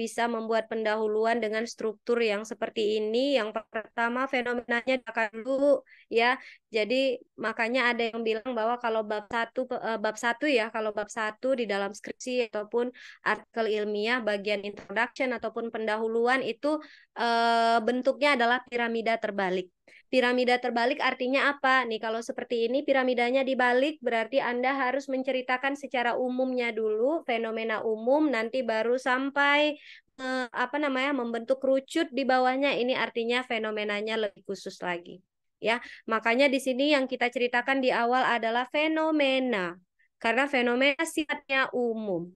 bisa membuat pendahuluan dengan struktur yang seperti ini. Yang pertama fenomenanya akan dulu ya. Jadi makanya ada yang bilang bahwa kalau bab satu eh, bab satu ya kalau bab satu di dalam skripsi ataupun artikel ilmiah bagian introduction ataupun pendahuluan itu eh, bentuknya adalah piramida terbalik. Piramida terbalik artinya apa? Nih kalau seperti ini piramidanya dibalik berarti Anda harus menceritakan secara umumnya dulu fenomena umum nanti baru sampai eh, apa namanya membentuk kerucut di bawahnya ini artinya fenomenanya lebih khusus lagi. Ya, makanya di sini yang kita ceritakan di awal adalah fenomena karena fenomena sifatnya umum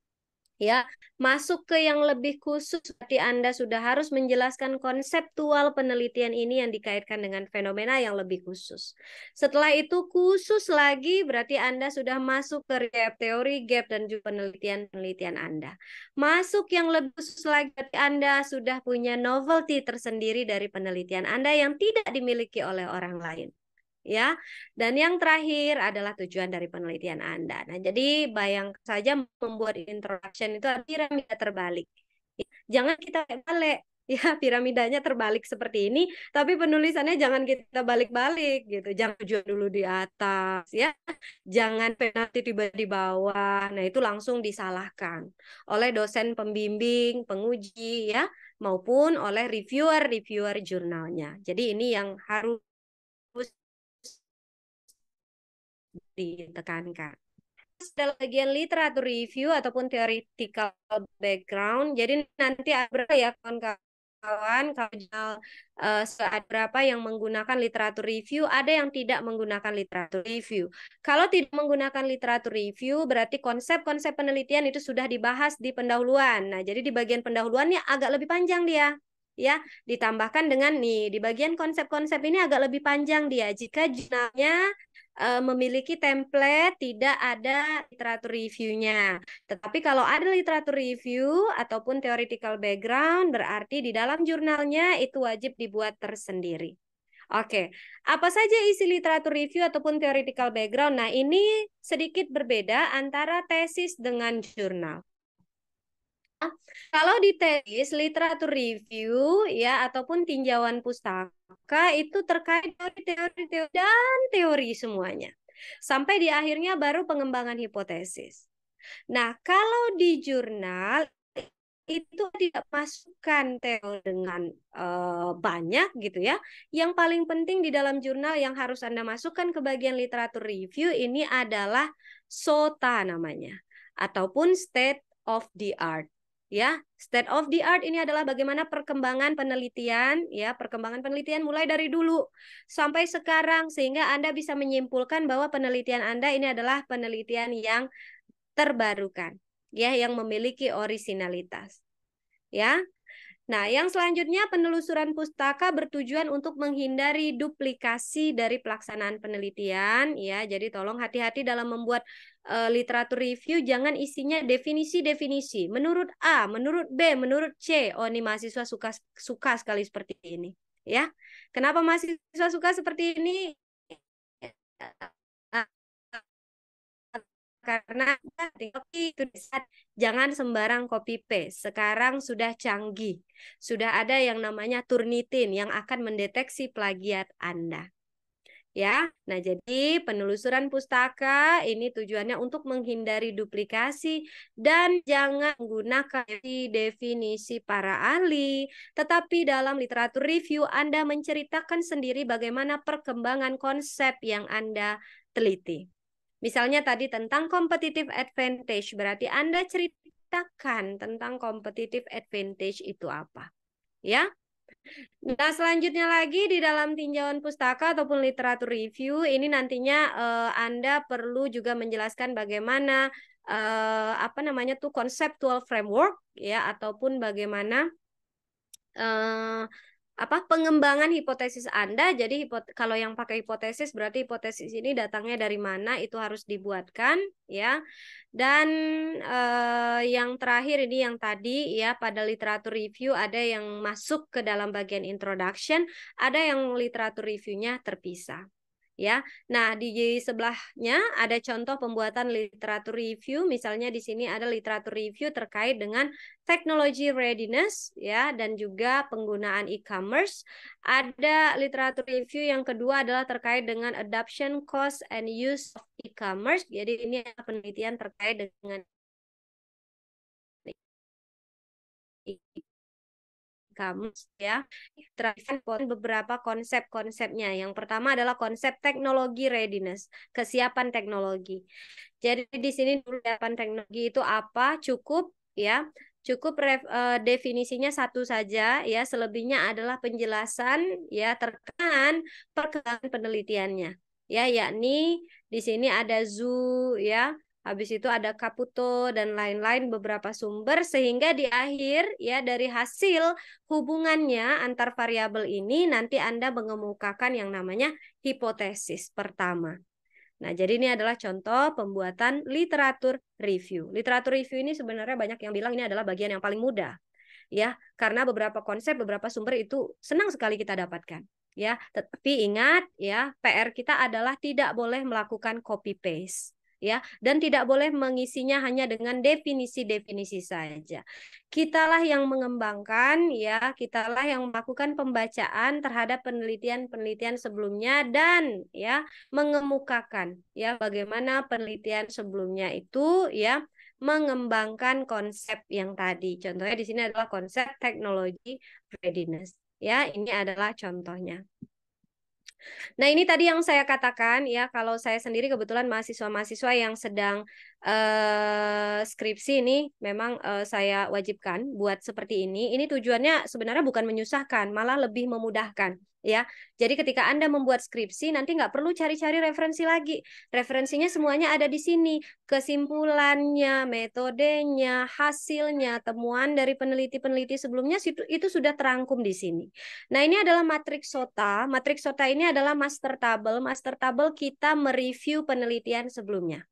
ya masuk ke yang lebih khusus seperti Anda sudah harus menjelaskan konseptual penelitian ini yang dikaitkan dengan fenomena yang lebih khusus. Setelah itu khusus lagi berarti Anda sudah masuk ke gap teori, gap dan juga penelitian-penelitian Anda. Masuk yang lebih khusus lagi berarti Anda sudah punya novelty tersendiri dari penelitian Anda yang tidak dimiliki oleh orang lain ya. Dan yang terakhir adalah tujuan dari penelitian Anda. Nah, jadi bayang saja membuat introduction itu piramida terbalik. Jangan kita balik ya piramidanya terbalik seperti ini tapi penulisannya jangan kita balik-balik gitu jangan tujuan dulu di atas ya jangan penalti tiba di bawah nah itu langsung disalahkan oleh dosen pembimbing penguji ya maupun oleh reviewer reviewer jurnalnya jadi ini yang harus ditekankan. Ada bagian literatur review ataupun theoretical background. Jadi nanti ada ya kawan-kawan kalau jual, uh, eh, ada berapa yang menggunakan literatur review, ada yang tidak menggunakan literatur review. Kalau tidak menggunakan literatur review, berarti konsep-konsep penelitian itu sudah dibahas di pendahuluan. Nah, jadi di bagian pendahuluannya agak lebih panjang dia ya ditambahkan dengan nih di bagian konsep-konsep ini agak lebih panjang dia jika jurnalnya Eh, memiliki template, tidak ada literatur reviewnya. Tetapi kalau ada literatur review ataupun theoretical background, berarti di dalam jurnalnya itu wajib dibuat tersendiri. Oke, apa saja isi literatur review ataupun theoretical background? Nah, ini sedikit berbeda antara tesis dengan jurnal kalau di tesis literatur review ya ataupun tinjauan pustaka itu terkait teori-teori dan teori semuanya. Sampai di akhirnya baru pengembangan hipotesis. Nah, kalau di jurnal itu tidak masukkan teori dengan e, banyak gitu ya. Yang paling penting di dalam jurnal yang harus Anda masukkan ke bagian literatur review ini adalah SOTA namanya ataupun state of the art ya state of the art ini adalah bagaimana perkembangan penelitian ya perkembangan penelitian mulai dari dulu sampai sekarang sehingga Anda bisa menyimpulkan bahwa penelitian Anda ini adalah penelitian yang terbarukan ya yang memiliki orisinalitas ya Nah, yang selanjutnya penelusuran pustaka bertujuan untuk menghindari duplikasi dari pelaksanaan penelitian, ya. Jadi tolong hati-hati dalam membuat uh, literatur review, jangan isinya definisi-definisi. Menurut A, menurut B, menurut C. Oh, ini mahasiswa suka suka sekali seperti ini, ya. Kenapa mahasiswa suka seperti ini? karena kopi itu jangan sembarang kopi P. Sekarang sudah canggih. Sudah ada yang namanya Turnitin yang akan mendeteksi plagiat Anda. Ya. Nah, jadi penelusuran pustaka ini tujuannya untuk menghindari duplikasi dan jangan menggunakan definisi para ahli, tetapi dalam literatur review Anda menceritakan sendiri bagaimana perkembangan konsep yang Anda teliti. Misalnya tadi tentang competitive advantage, berarti Anda ceritakan tentang competitive advantage itu apa. Ya. Nah, selanjutnya lagi di dalam tinjauan pustaka ataupun literatur review, ini nantinya uh, Anda perlu juga menjelaskan bagaimana uh, apa namanya tuh conceptual framework ya ataupun bagaimana uh, apa pengembangan hipotesis Anda. Jadi hipot kalau yang pakai hipotesis berarti hipotesis ini datangnya dari mana itu harus dibuatkan ya. Dan eh, yang terakhir ini yang tadi ya pada literatur review ada yang masuk ke dalam bagian introduction, ada yang literatur reviewnya terpisah ya. Nah, di sebelahnya ada contoh pembuatan literatur review. Misalnya di sini ada literatur review terkait dengan technology readiness ya dan juga penggunaan e-commerce. Ada literatur review yang kedua adalah terkait dengan adoption cost and use of e-commerce. Jadi ini penelitian terkait dengan kamus ya. Terakhir beberapa konsep-konsepnya. Yang pertama adalah konsep teknologi readiness, kesiapan teknologi. Jadi di sini kesiapan teknologi itu apa? Cukup ya. Cukup ref, uh, definisinya satu saja ya, selebihnya adalah penjelasan ya terkait perkembangan penelitiannya. Ya, yakni di sini ada zoo ya, habis itu ada kaputo dan lain-lain beberapa sumber sehingga di akhir ya dari hasil hubungannya antar variabel ini nanti Anda mengemukakan yang namanya hipotesis pertama. Nah, jadi ini adalah contoh pembuatan literatur review. Literatur review ini sebenarnya banyak yang bilang ini adalah bagian yang paling mudah. Ya, karena beberapa konsep, beberapa sumber itu senang sekali kita dapatkan ya tetapi ingat ya PR kita adalah tidak boleh melakukan copy paste ya dan tidak boleh mengisinya hanya dengan definisi-definisi saja. Kitalah yang mengembangkan ya, kitalah yang melakukan pembacaan terhadap penelitian-penelitian sebelumnya dan ya mengemukakan ya bagaimana penelitian sebelumnya itu ya mengembangkan konsep yang tadi. Contohnya di sini adalah konsep teknologi readiness. Ya, ini adalah contohnya. Nah, ini tadi yang saya katakan ya, kalau saya sendiri kebetulan mahasiswa-mahasiswa yang sedang uh, skripsi ini memang uh, saya wajibkan buat seperti ini. Ini tujuannya sebenarnya bukan menyusahkan, malah lebih memudahkan ya. Jadi ketika Anda membuat skripsi nanti nggak perlu cari-cari referensi lagi. Referensinya semuanya ada di sini. Kesimpulannya, metodenya, hasilnya, temuan dari peneliti-peneliti sebelumnya itu sudah terangkum di sini. Nah, ini adalah matriks SOTA. Matriks SOTA ini adalah master table. Master table kita mereview penelitian sebelumnya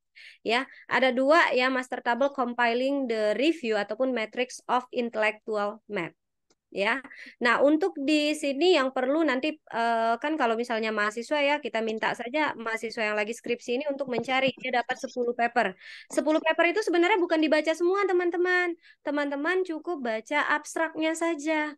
ya. Ada dua ya master table compiling the review ataupun matrix of intellectual map ya. Nah, untuk di sini yang perlu nanti eh, kan kalau misalnya mahasiswa ya kita minta saja mahasiswa yang lagi skripsi ini untuk mencari dia dapat 10 paper. 10 paper itu sebenarnya bukan dibaca semua teman-teman. Teman-teman cukup baca abstraknya saja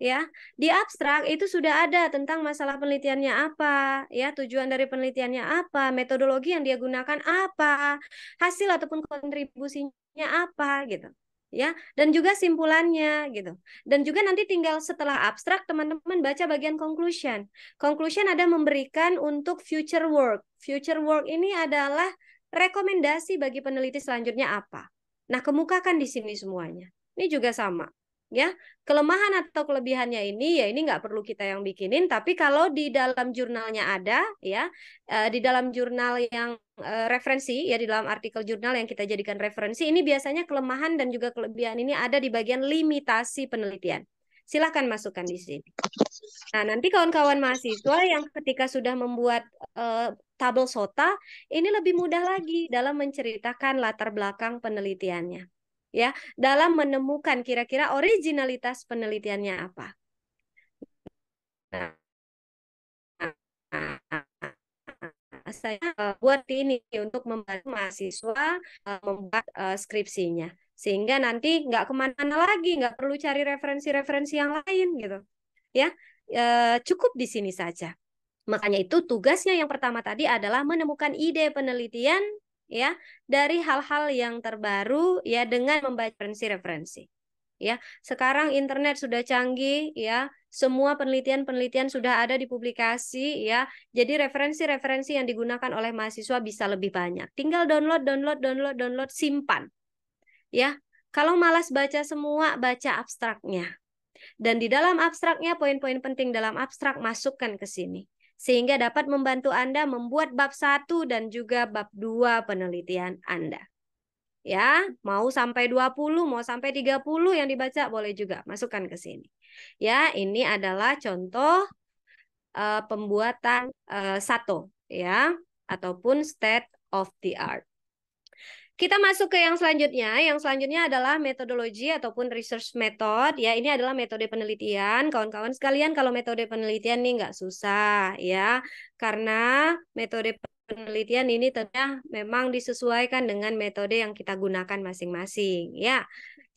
ya di abstrak itu sudah ada tentang masalah penelitiannya apa ya tujuan dari penelitiannya apa metodologi yang dia gunakan apa hasil ataupun kontribusinya apa gitu ya dan juga simpulannya gitu dan juga nanti tinggal setelah abstrak teman-teman baca bagian conclusion conclusion ada memberikan untuk future work future work ini adalah rekomendasi bagi peneliti selanjutnya apa nah kemukakan di sini semuanya ini juga sama ya kelemahan atau kelebihannya ini ya ini nggak perlu kita yang bikinin tapi kalau di dalam jurnalnya ada ya eh, di dalam jurnal yang eh, referensi ya di dalam artikel jurnal yang kita jadikan referensi ini biasanya kelemahan dan juga kelebihan ini ada di bagian limitasi penelitian silahkan masukkan di sini nah nanti kawan-kawan mahasiswa yang ketika sudah membuat uh, tabel sota ini lebih mudah lagi dalam menceritakan latar belakang penelitiannya ya dalam menemukan kira-kira originalitas penelitiannya apa. Nah, saya eh, buat ini untuk membantu mahasiswa eh, membuat eh, skripsinya sehingga nanti nggak kemana-mana lagi nggak perlu cari referensi-referensi yang lain gitu ya cukup di sini saja makanya itu tugasnya yang pertama tadi adalah menemukan ide penelitian ya dari hal-hal yang terbaru ya dengan membaca referensi-referensi ya. Sekarang internet sudah canggih ya, semua penelitian-penelitian sudah ada di publikasi ya. Jadi referensi-referensi yang digunakan oleh mahasiswa bisa lebih banyak. Tinggal download, download, download, download, simpan. Ya. Kalau malas baca semua, baca abstraknya. Dan di dalam abstraknya poin-poin penting dalam abstrak masukkan ke sini sehingga dapat membantu Anda membuat bab 1 dan juga bab 2 penelitian Anda. Ya, mau sampai 20, mau sampai 30 yang dibaca boleh juga masukkan ke sini. Ya, ini adalah contoh uh, pembuatan uh, satu ya ataupun state of the art. Kita masuk ke yang selanjutnya. Yang selanjutnya adalah metodologi ataupun research method. Ya, ini adalah metode penelitian. Kawan-kawan sekalian, kalau metode penelitian ini nggak susah ya, karena metode penelitian ini tentunya memang disesuaikan dengan metode yang kita gunakan masing-masing ya.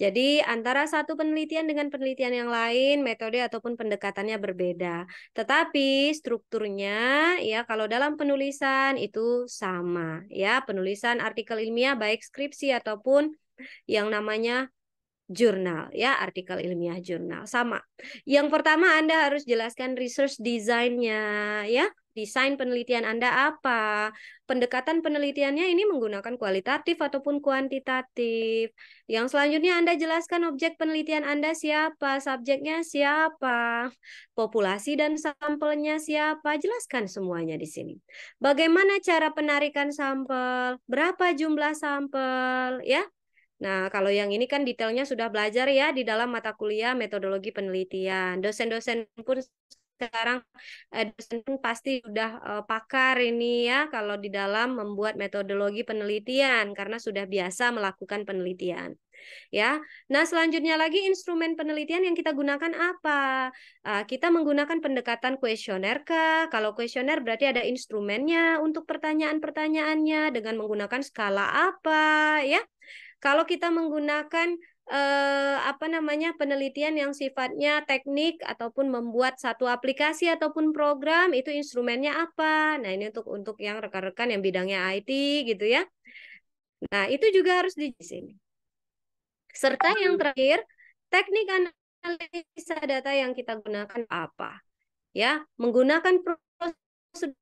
Jadi antara satu penelitian dengan penelitian yang lain metode ataupun pendekatannya berbeda. Tetapi strukturnya ya kalau dalam penulisan itu sama ya, penulisan artikel ilmiah baik skripsi ataupun yang namanya jurnal ya artikel ilmiah jurnal sama yang pertama anda harus jelaskan research desainnya ya desain penelitian anda apa pendekatan penelitiannya ini menggunakan kualitatif ataupun kuantitatif yang selanjutnya anda jelaskan objek penelitian anda siapa subjeknya siapa populasi dan sampelnya siapa jelaskan semuanya di sini bagaimana cara penarikan sampel berapa jumlah sampel ya Nah, kalau yang ini kan detailnya sudah belajar ya di dalam mata kuliah metodologi penelitian. Dosen-dosen pun sekarang eh, dosen pun pasti sudah eh, pakar ini ya kalau di dalam membuat metodologi penelitian karena sudah biasa melakukan penelitian. Ya. Nah, selanjutnya lagi instrumen penelitian yang kita gunakan apa? Ah, kita menggunakan pendekatan kuesioner ke. Kalau kuesioner berarti ada instrumennya untuk pertanyaan-pertanyaannya dengan menggunakan skala apa, ya? Kalau kita menggunakan eh, apa namanya penelitian yang sifatnya teknik ataupun membuat satu aplikasi ataupun program itu instrumennya apa? Nah, ini untuk untuk yang rekan-rekan yang bidangnya IT gitu ya. Nah, itu juga harus di sini. Serta yang terakhir, teknik analisa data yang kita gunakan apa? Ya, menggunakan prosedur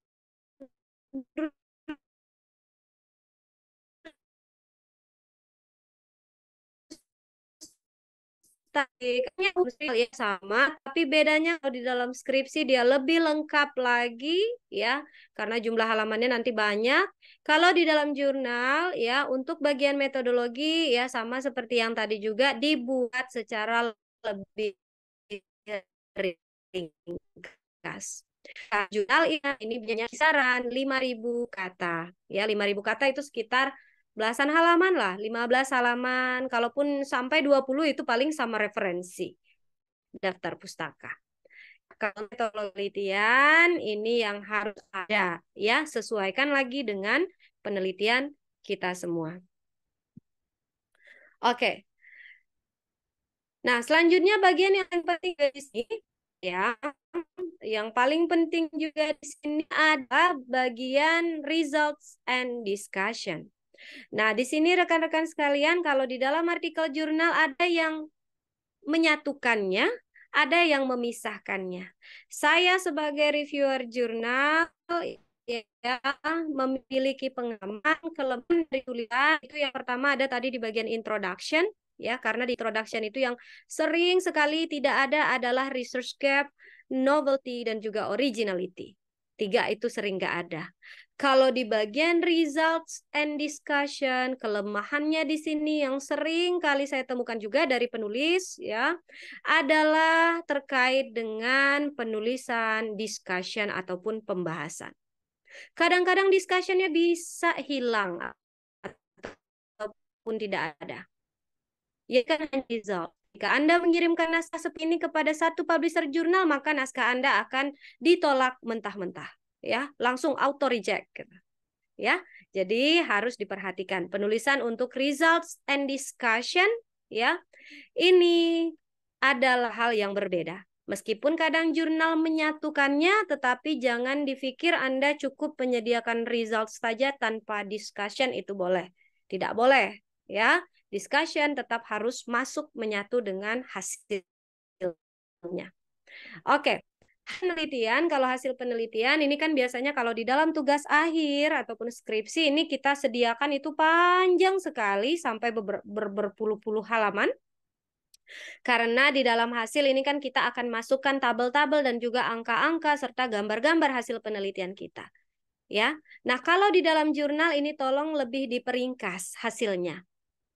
tadi fungsial ya sama, tapi bedanya kalau di dalam skripsi dia lebih lengkap lagi ya, karena jumlah halamannya nanti banyak. Kalau di dalam jurnal ya untuk bagian metodologi ya sama seperti yang tadi juga dibuat secara lebih ringkas. Jurnal iya, ini, ini biasanya kisaran 5000 kata. Ya, 5000 kata itu sekitar belasan halaman lah, 15 halaman, kalaupun sampai 20 itu paling sama referensi daftar pustaka. Kalau penelitian ini yang harus ada ya, sesuaikan lagi dengan penelitian kita semua. Oke. Nah, selanjutnya bagian yang penting di sini ya. Yang paling penting juga di sini ada bagian results and discussion Nah, di sini rekan-rekan sekalian, kalau di dalam artikel jurnal ada yang menyatukannya, ada yang memisahkannya. Saya sebagai reviewer jurnal ya memiliki pengalaman kelemahan dari tulisan itu yang pertama ada tadi di bagian introduction ya karena di introduction itu yang sering sekali tidak ada adalah research gap, novelty dan juga originality. Tiga itu sering nggak ada. Kalau di bagian results and discussion, kelemahannya di sini yang sering kali saya temukan juga dari penulis ya adalah terkait dengan penulisan discussion ataupun pembahasan. Kadang-kadang discussionnya bisa hilang ataupun tidak ada. Ya kan result. Jika Anda mengirimkan naskah seperti ini kepada satu publisher jurnal, maka naskah Anda akan ditolak mentah-mentah ya langsung auto reject gitu. ya jadi harus diperhatikan penulisan untuk results and discussion ya ini adalah hal yang berbeda Meskipun kadang jurnal menyatukannya, tetapi jangan dipikir Anda cukup menyediakan results saja tanpa discussion itu boleh. Tidak boleh, ya. Discussion tetap harus masuk menyatu dengan hasilnya. Oke penelitian, kalau hasil penelitian ini kan biasanya kalau di dalam tugas akhir ataupun skripsi ini kita sediakan itu panjang sekali sampai ber, berpuluh-puluh halaman. Karena di dalam hasil ini kan kita akan masukkan tabel-tabel dan juga angka-angka serta gambar-gambar hasil penelitian kita. Ya. Nah, kalau di dalam jurnal ini tolong lebih diperingkas hasilnya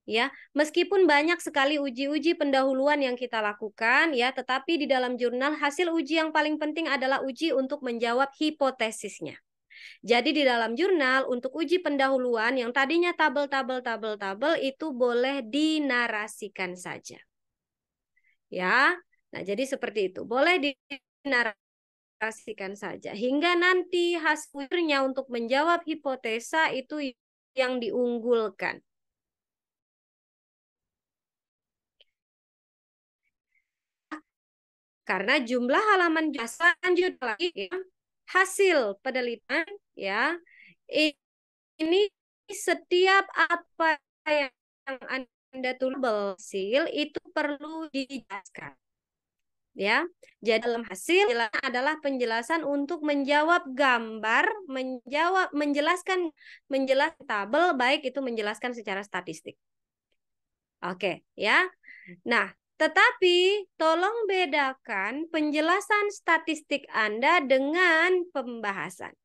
ya. Meskipun banyak sekali uji-uji pendahuluan yang kita lakukan ya, tetapi di dalam jurnal hasil uji yang paling penting adalah uji untuk menjawab hipotesisnya. Jadi di dalam jurnal untuk uji pendahuluan yang tadinya tabel tabel tabel tabel itu boleh dinarasikan saja. Ya. Nah, jadi seperti itu. Boleh dinarasikan kasihkan saja hingga nanti hasilnya untuk menjawab hipotesa itu yang diunggulkan Karena jumlah halaman jasa lanjut lagi ya, hasil penelitian ya ini setiap apa yang Anda tulis hasil itu perlu dijelaskan. Ya, jadi dalam hasil adalah penjelasan untuk menjawab gambar, menjawab, menjelaskan, menjelaskan tabel, baik itu menjelaskan secara statistik. Oke, ya. Nah, tetapi tolong bedakan penjelasan statistik Anda dengan pembahasan.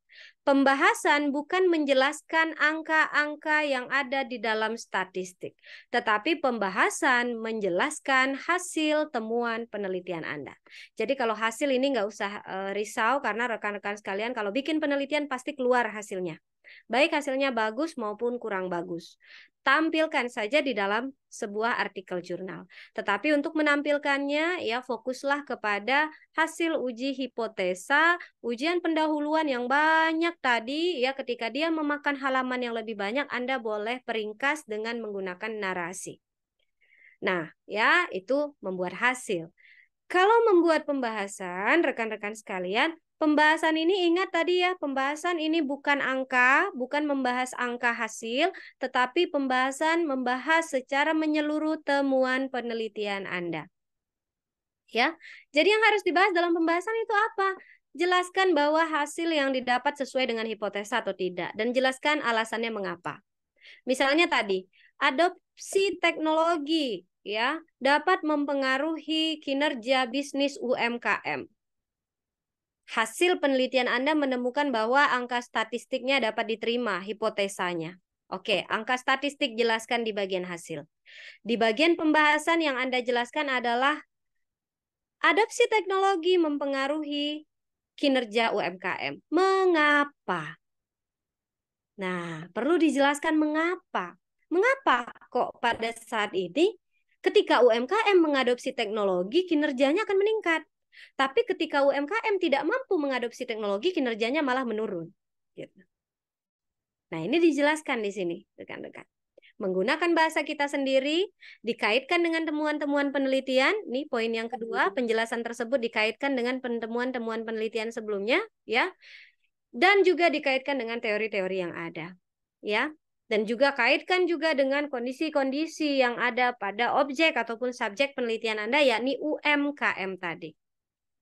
Pembahasan bukan menjelaskan angka-angka yang ada di dalam statistik, tetapi pembahasan menjelaskan hasil temuan penelitian Anda. Jadi kalau hasil ini nggak usah eh, risau karena rekan-rekan sekalian kalau bikin penelitian pasti keluar hasilnya baik hasilnya bagus maupun kurang bagus. Tampilkan saja di dalam sebuah artikel jurnal. Tetapi untuk menampilkannya ya fokuslah kepada hasil uji hipotesa, ujian pendahuluan yang banyak tadi ya ketika dia memakan halaman yang lebih banyak Anda boleh peringkas dengan menggunakan narasi. Nah, ya itu membuat hasil. Kalau membuat pembahasan, rekan-rekan sekalian, Pembahasan ini ingat tadi ya, pembahasan ini bukan angka, bukan membahas angka hasil, tetapi pembahasan membahas secara menyeluruh temuan penelitian Anda. Ya. Jadi yang harus dibahas dalam pembahasan itu apa? Jelaskan bahwa hasil yang didapat sesuai dengan hipotesa atau tidak dan jelaskan alasannya mengapa. Misalnya tadi, adopsi teknologi ya dapat mempengaruhi kinerja bisnis UMKM hasil penelitian Anda menemukan bahwa angka statistiknya dapat diterima hipotesanya. Oke, angka statistik jelaskan di bagian hasil. Di bagian pembahasan yang Anda jelaskan adalah adopsi teknologi mempengaruhi kinerja UMKM. Mengapa? Nah, perlu dijelaskan mengapa. Mengapa kok pada saat ini ketika UMKM mengadopsi teknologi kinerjanya akan meningkat? Tapi ketika UMKM tidak mampu mengadopsi teknologi, kinerjanya malah menurun. Gitu. Nah, ini dijelaskan di sini, rekan-rekan. Menggunakan bahasa kita sendiri, dikaitkan dengan temuan-temuan penelitian. Nih, poin yang kedua, iya. penjelasan tersebut dikaitkan dengan temuan-temuan penelitian sebelumnya, ya. Dan juga dikaitkan dengan teori-teori yang ada, ya. Dan juga kaitkan juga dengan kondisi-kondisi yang ada pada objek ataupun subjek penelitian Anda, yakni UMKM tadi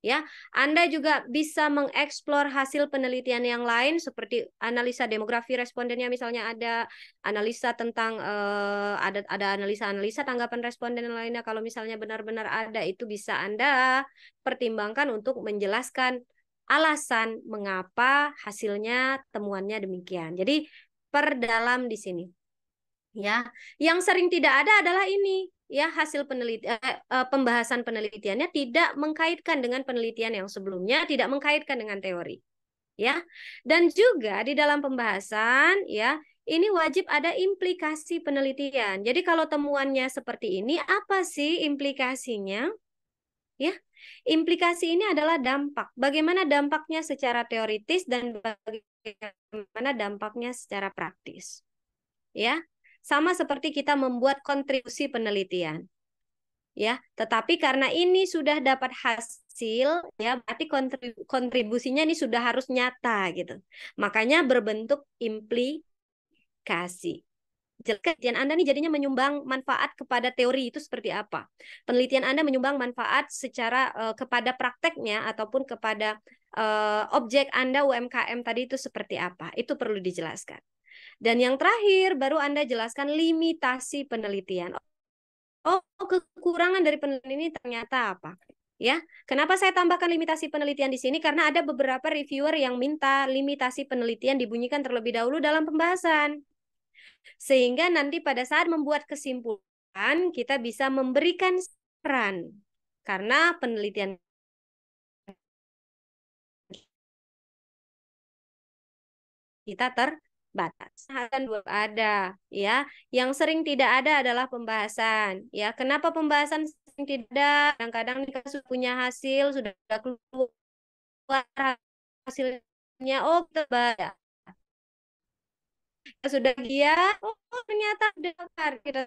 ya. Anda juga bisa mengeksplor hasil penelitian yang lain seperti analisa demografi respondennya misalnya ada analisa tentang eh, ada ada analisa-analisa tanggapan responden lainnya kalau misalnya benar-benar ada itu bisa Anda pertimbangkan untuk menjelaskan alasan mengapa hasilnya temuannya demikian. Jadi perdalam di sini. Ya, yang sering tidak ada adalah ini ya hasil penelitian eh, eh, pembahasan penelitiannya tidak mengkaitkan dengan penelitian yang sebelumnya, tidak mengkaitkan dengan teori. Ya. Dan juga di dalam pembahasan ya, ini wajib ada implikasi penelitian. Jadi kalau temuannya seperti ini, apa sih implikasinya? Ya. Implikasi ini adalah dampak. Bagaimana dampaknya secara teoritis dan bagaimana dampaknya secara praktis. Ya sama seperti kita membuat kontribusi penelitian. Ya, tetapi karena ini sudah dapat hasil, ya berarti kontribusinya ini sudah harus nyata gitu. Makanya berbentuk implikasi kan, Penelitian Anda nih jadinya menyumbang manfaat kepada teori itu seperti apa. Penelitian Anda menyumbang manfaat secara uh, kepada prakteknya ataupun kepada uh, objek Anda UMKM tadi itu seperti apa. Itu perlu dijelaskan. Dan yang terakhir, baru Anda jelaskan limitasi penelitian. Oh, kekurangan dari penelitian ini ternyata apa? Ya, kenapa saya tambahkan limitasi penelitian di sini? Karena ada beberapa reviewer yang minta limitasi penelitian dibunyikan terlebih dahulu dalam pembahasan. Sehingga nanti pada saat membuat kesimpulan, kita bisa memberikan saran. Karena penelitian kita ter batas dan belum ada ya yang sering tidak ada adalah pembahasan ya kenapa pembahasan sering tidak kadang kadang-kadang kasus punya hasil sudah keluar hasilnya oh kita sudah dia oh, oh ternyata dengar kita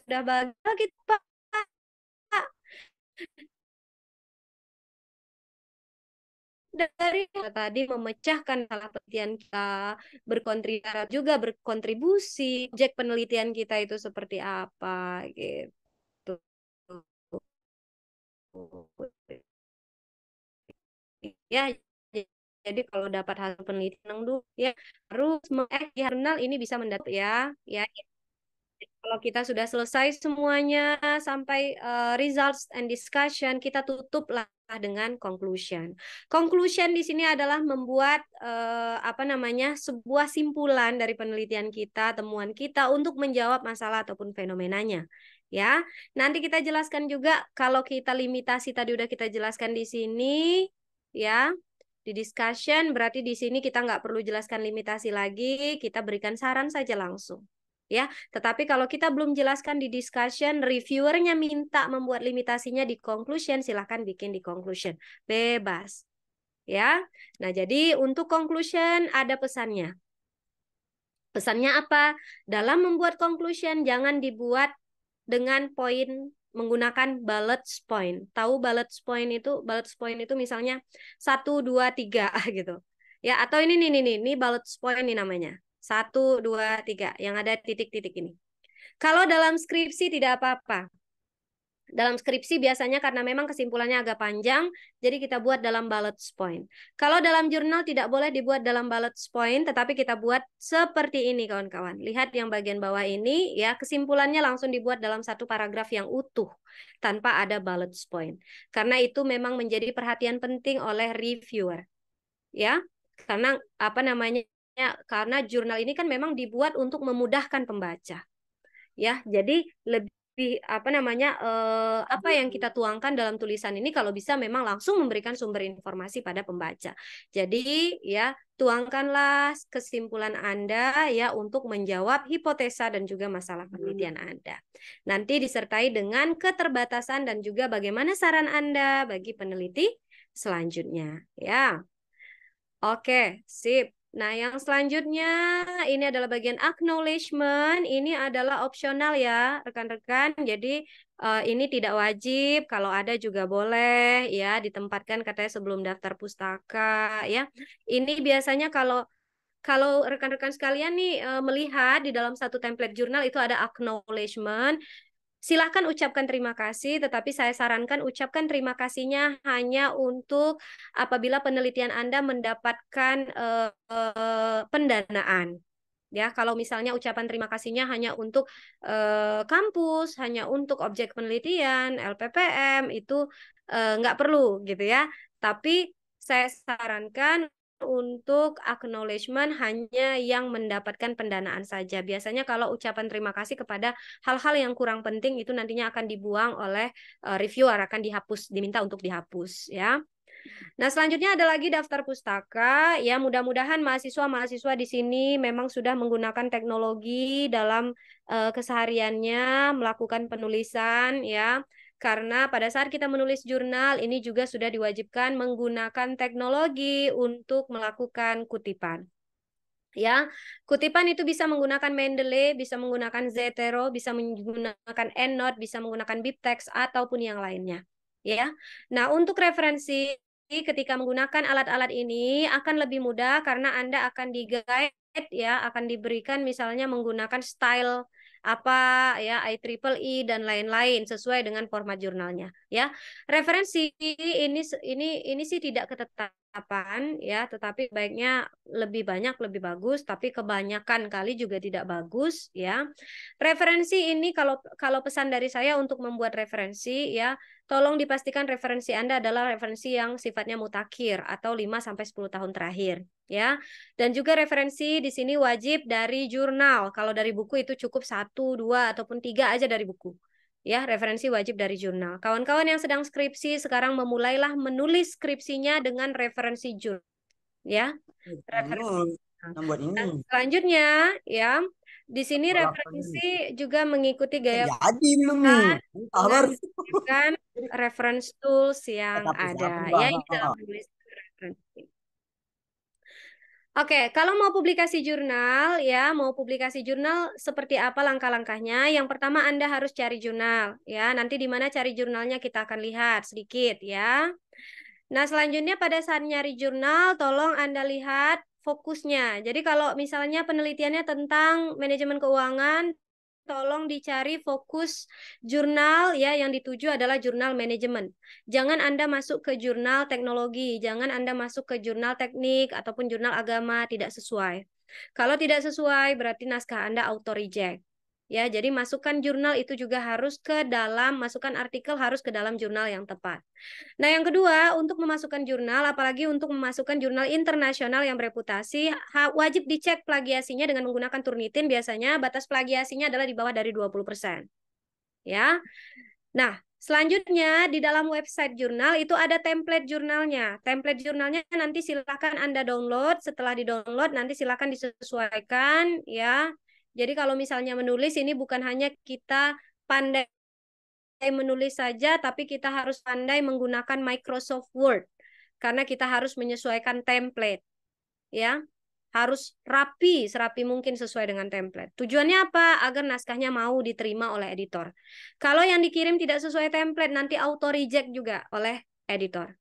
sudah bahagia kita dari tadi memecahkan salah penelitian kita, berkontribusi juga berkontribusi objek penelitian kita itu seperti apa gitu. Ya, jadi kalau dapat hasil penelitian dulu ya harus mengek ya, jurnal ini bisa mendapat ya ya kalau kita sudah selesai semuanya sampai uh, results and discussion, kita tutuplah dengan conclusion. Conclusion di sini adalah membuat uh, apa namanya sebuah simpulan dari penelitian kita, temuan kita untuk menjawab masalah ataupun fenomenanya. Ya, nanti kita jelaskan juga kalau kita limitasi tadi udah kita jelaskan di sini, ya di discussion berarti di sini kita nggak perlu jelaskan limitasi lagi, kita berikan saran saja langsung ya. Tetapi kalau kita belum jelaskan di discussion, reviewernya minta membuat limitasinya di conclusion, silahkan bikin di conclusion. Bebas. Ya. Nah, jadi untuk conclusion ada pesannya. Pesannya apa? Dalam membuat conclusion jangan dibuat dengan poin menggunakan bullet point. Tahu bullet point itu Bullet point itu misalnya 1 2 3 gitu. Ya, atau ini nih nih nih, ini bullet point ini namanya. Satu, dua, tiga. Yang ada titik-titik ini. Kalau dalam skripsi tidak apa-apa. Dalam skripsi biasanya karena memang kesimpulannya agak panjang, jadi kita buat dalam bullet point. Kalau dalam jurnal tidak boleh dibuat dalam bullet point, tetapi kita buat seperti ini kawan-kawan. Lihat yang bagian bawah ini ya, kesimpulannya langsung dibuat dalam satu paragraf yang utuh tanpa ada bullet point. Karena itu memang menjadi perhatian penting oleh reviewer. Ya, karena apa namanya karena jurnal ini kan memang dibuat untuk memudahkan pembaca. Ya, jadi lebih lebih apa namanya eh, apa yang kita tuangkan dalam tulisan ini kalau bisa memang langsung memberikan sumber informasi pada pembaca. Jadi ya tuangkanlah kesimpulan Anda ya untuk menjawab hipotesa dan juga masalah penelitian hmm. Anda. Nanti disertai dengan keterbatasan dan juga bagaimana saran Anda bagi peneliti selanjutnya ya. Oke, sip. Nah, yang selanjutnya ini adalah bagian acknowledgement. Ini adalah opsional ya, rekan-rekan. Jadi uh, ini tidak wajib. Kalau ada juga boleh ya ditempatkan katanya sebelum daftar pustaka ya. Ini biasanya kalau kalau rekan-rekan sekalian nih uh, melihat di dalam satu template jurnal itu ada acknowledgement silahkan ucapkan terima kasih, tetapi saya sarankan ucapkan terima kasihnya hanya untuk apabila penelitian Anda mendapatkan uh, pendanaan. Ya, kalau misalnya ucapan terima kasihnya hanya untuk uh, kampus, hanya untuk objek penelitian, LPPM itu eh, nggak perlu gitu ya. Tapi saya sarankan untuk acknowledgement hanya yang mendapatkan pendanaan saja. Biasanya kalau ucapan terima kasih kepada hal-hal yang kurang penting itu nantinya akan dibuang oleh uh, reviewer akan dihapus, diminta untuk dihapus ya. Nah, selanjutnya ada lagi daftar pustaka. Ya, mudah-mudahan mahasiswa-mahasiswa di sini memang sudah menggunakan teknologi dalam uh, kesehariannya melakukan penulisan ya karena pada saat kita menulis jurnal ini juga sudah diwajibkan menggunakan teknologi untuk melakukan kutipan. Ya, kutipan itu bisa menggunakan Mendeley, bisa menggunakan Zetero, bisa menggunakan EndNote, bisa menggunakan BibTeX ataupun yang lainnya. Ya. Nah, untuk referensi ketika menggunakan alat-alat ini akan lebih mudah karena Anda akan di-guide ya, akan diberikan misalnya menggunakan style apa ya triple IEEE dan lain-lain sesuai dengan format jurnalnya ya. Referensi ini ini ini sih tidak ketetapan harapan ya tetapi baiknya lebih banyak lebih bagus tapi kebanyakan kali juga tidak bagus ya referensi ini kalau kalau pesan dari saya untuk membuat referensi ya tolong dipastikan referensi Anda adalah referensi yang sifatnya mutakhir atau 5 sampai sepuluh tahun terakhir ya dan juga referensi di sini wajib dari jurnal kalau dari buku itu cukup satu dua ataupun tiga aja dari buku ya referensi wajib dari jurnal. Kawan-kawan yang sedang skripsi sekarang memulailah menulis skripsinya dengan referensi jurnal, ya. Referensi. Nah, selanjutnya, ya, di sini referensi juga mengikuti gaya jadi belum reference tools yang ada ya ini dalam menulis Oke, kalau mau publikasi jurnal ya, mau publikasi jurnal seperti apa langkah-langkahnya? Yang pertama Anda harus cari jurnal ya. Nanti di mana cari jurnalnya kita akan lihat sedikit ya. Nah, selanjutnya pada saat nyari jurnal tolong Anda lihat fokusnya. Jadi kalau misalnya penelitiannya tentang manajemen keuangan, tolong dicari fokus jurnal ya yang dituju adalah jurnal manajemen. Jangan Anda masuk ke jurnal teknologi, jangan Anda masuk ke jurnal teknik ataupun jurnal agama tidak sesuai. Kalau tidak sesuai berarti naskah Anda auto reject. Ya, jadi masukkan jurnal itu juga harus ke dalam, masukkan artikel harus ke dalam jurnal yang tepat. Nah, yang kedua, untuk memasukkan jurnal, apalagi untuk memasukkan jurnal internasional yang bereputasi, wajib dicek plagiasinya dengan menggunakan Turnitin. Biasanya batas plagiasinya adalah di bawah dari 20%. Ya. Nah, Selanjutnya, di dalam website jurnal itu ada template jurnalnya. Template jurnalnya nanti silakan Anda download. Setelah di-download, nanti silakan disesuaikan ya jadi kalau misalnya menulis ini bukan hanya kita pandai menulis saja, tapi kita harus pandai menggunakan Microsoft Word karena kita harus menyesuaikan template. Ya, harus rapi, serapi mungkin sesuai dengan template. Tujuannya apa? Agar naskahnya mau diterima oleh editor. Kalau yang dikirim tidak sesuai template, nanti auto reject juga oleh editor.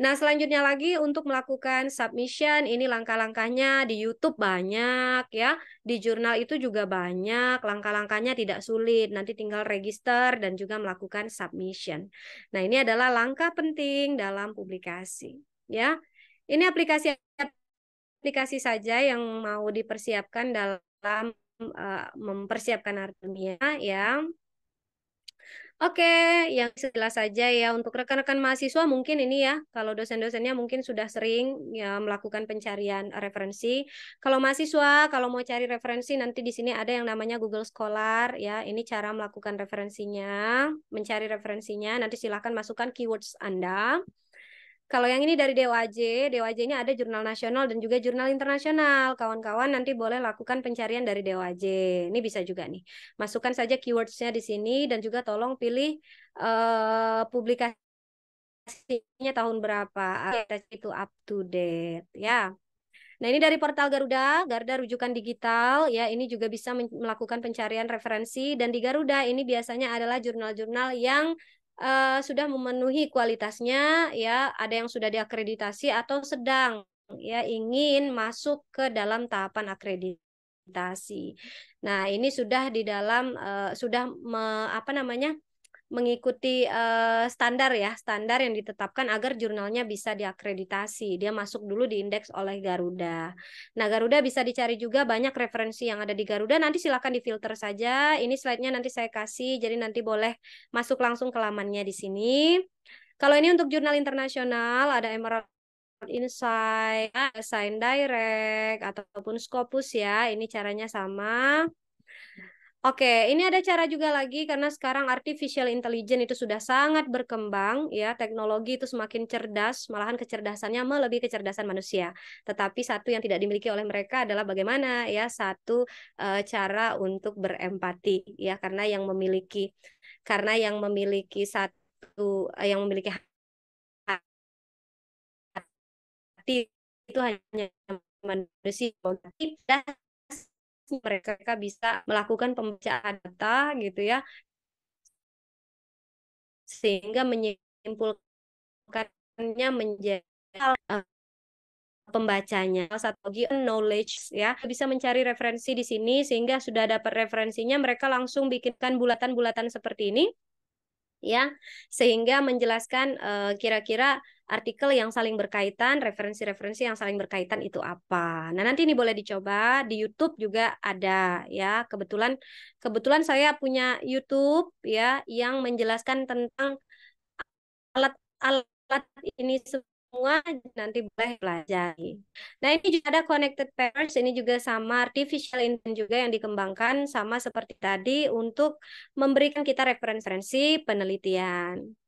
Nah, selanjutnya lagi untuk melakukan submission, ini langkah-langkahnya di YouTube banyak ya, di jurnal itu juga banyak, langkah-langkahnya tidak sulit, nanti tinggal register dan juga melakukan submission. Nah, ini adalah langkah penting dalam publikasi ya. Ini aplikasi aplikasi saja yang mau dipersiapkan dalam uh, mempersiapkan artemia ya. Oke, yang sekilas saja ya untuk rekan-rekan mahasiswa mungkin ini ya, kalau dosen-dosennya mungkin sudah sering ya melakukan pencarian referensi. Kalau mahasiswa kalau mau cari referensi nanti di sini ada yang namanya Google Scholar ya, ini cara melakukan referensinya, mencari referensinya. Nanti silahkan masukkan keywords Anda. Kalau yang ini dari DOAJ, DOAJ ini ada jurnal nasional dan juga jurnal internasional. Kawan-kawan nanti boleh lakukan pencarian dari DOAJ. Ini bisa juga nih. Masukkan saja keywordsnya di sini dan juga tolong pilih uh, publikasinya tahun berapa. Itu up to date, ya. Nah, ini dari portal Garuda, Garuda rujukan digital ya, ini juga bisa melakukan pencarian referensi dan di Garuda ini biasanya adalah jurnal-jurnal yang uh, sudah memenuhi kualitasnya ya ada yang sudah diakreditasi atau sedang ya ingin masuk ke dalam tahapan akreditasi. Nah, ini sudah di dalam uh, sudah me, apa namanya? mengikuti uh, standar ya, standar yang ditetapkan agar jurnalnya bisa diakreditasi. Dia masuk dulu di indeks oleh Garuda. Nah, Garuda bisa dicari juga banyak referensi yang ada di Garuda. Nanti silakan difilter saja. Ini slide-nya nanti saya kasih, jadi nanti boleh masuk langsung ke lamannya di sini. Kalau ini untuk jurnal internasional, ada Emerald Insight, Sign Direct, ataupun Scopus ya. Ini caranya sama. Oke, ini ada cara juga lagi karena sekarang artificial intelligence itu sudah sangat berkembang ya, teknologi itu semakin cerdas, malahan kecerdasannya melebihi kecerdasan manusia. Tetapi satu yang tidak dimiliki oleh mereka adalah bagaimana ya satu e, cara untuk berempati ya karena yang memiliki karena yang memiliki satu eh, yang memiliki hati itu hanya manusia mereka bisa melakukan pembacaan data gitu ya sehingga menyimpulkannya menjadi uh, pembacanya satu knowledge ya bisa mencari referensi di sini sehingga sudah dapat referensinya mereka langsung bikinkan bulatan-bulatan seperti ini ya sehingga menjelaskan eh, kira-kira uh, kira -kira artikel yang saling berkaitan, referensi-referensi yang saling berkaitan itu apa. Nah, nanti ini boleh dicoba di YouTube juga ada ya. Kebetulan kebetulan saya punya YouTube ya yang menjelaskan tentang alat-alat ini semua nanti boleh pelajari. Nah ini juga ada connected pairs, ini juga sama artificial intelligence juga yang dikembangkan sama seperti tadi untuk memberikan kita referensi penelitian.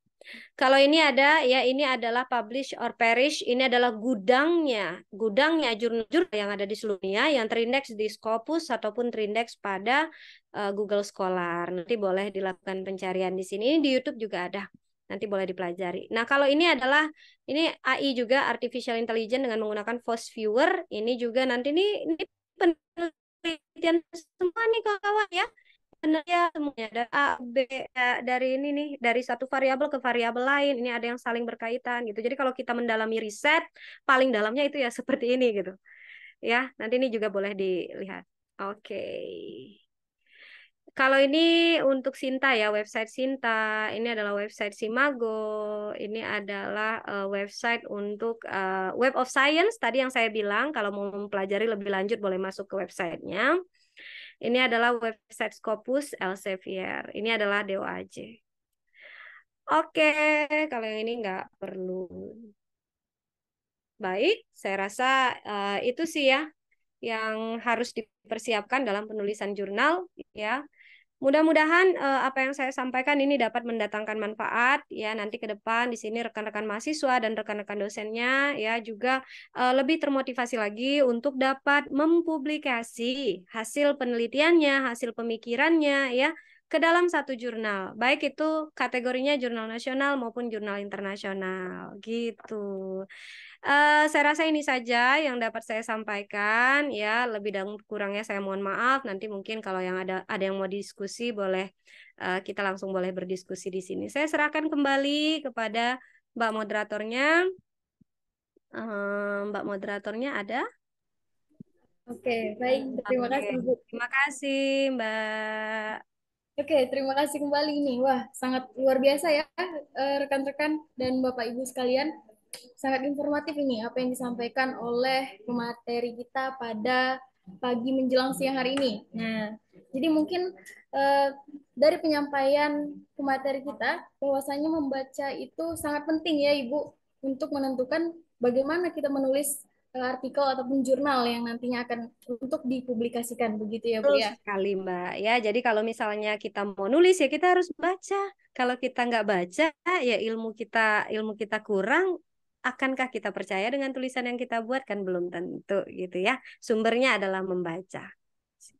Kalau ini ada ya ini adalah publish or perish. Ini adalah gudangnya, gudangnya jurnal-jurnal yang ada di seluruh dunia yang terindeks di Scopus ataupun terindeks pada uh, Google Scholar. Nanti boleh dilakukan pencarian di sini. Ini di YouTube juga ada. Nanti boleh dipelajari. Nah, kalau ini adalah ini AI juga artificial intelligence dengan menggunakan voice viewer. Ini juga nanti ini, ini penelitian semua nih kawan-kawan ya benar ya semuanya ada A, B ya, dari ini nih dari satu variabel ke variabel lain ini ada yang saling berkaitan gitu. Jadi kalau kita mendalami riset paling dalamnya itu ya seperti ini gitu. Ya, nanti ini juga boleh dilihat. Oke. Kalau ini untuk Sinta ya, website Sinta. Ini adalah website Simago. Ini adalah uh, website untuk uh, Web of Science. Tadi yang saya bilang, kalau mau mempelajari lebih lanjut boleh masuk ke websitenya. Ini adalah website Scopus Elsevier. Ini adalah DOAJ. Oke, kalau yang ini nggak perlu. Baik, saya rasa uh, itu sih ya yang harus dipersiapkan dalam penulisan jurnal ya. Mudah-mudahan eh, apa yang saya sampaikan ini dapat mendatangkan manfaat ya nanti ke depan di sini rekan-rekan mahasiswa dan rekan-rekan dosennya ya juga eh, lebih termotivasi lagi untuk dapat mempublikasi hasil penelitiannya, hasil pemikirannya ya ke dalam satu jurnal, baik itu kategorinya jurnal nasional maupun jurnal internasional gitu. Uh, saya rasa ini saja yang dapat saya sampaikan ya lebih dan kurangnya saya mohon maaf nanti mungkin kalau yang ada ada yang mau diskusi boleh uh, kita langsung boleh berdiskusi di sini saya serahkan kembali kepada Mbak moderatornya uh, Mbak moderatornya ada Oke okay, baik terima okay. kasih Bu. terima kasih Mbak Oke, okay, terima kasih kembali ini. Wah, sangat luar biasa ya rekan-rekan dan Bapak Ibu sekalian sangat informatif ini apa yang disampaikan oleh pemateri kita pada pagi menjelang siang hari ini. Nah, jadi mungkin eh, dari penyampaian pemateri kita bahwasanya membaca itu sangat penting ya Ibu untuk menentukan bagaimana kita menulis eh, artikel ataupun jurnal yang nantinya akan untuk dipublikasikan begitu ya Bu ya. sekali Mbak. Ya, jadi kalau misalnya kita mau nulis ya kita harus baca. Kalau kita nggak baca ya ilmu kita ilmu kita kurang akankah kita percaya dengan tulisan yang kita buat kan belum tentu gitu ya. Sumbernya adalah membaca.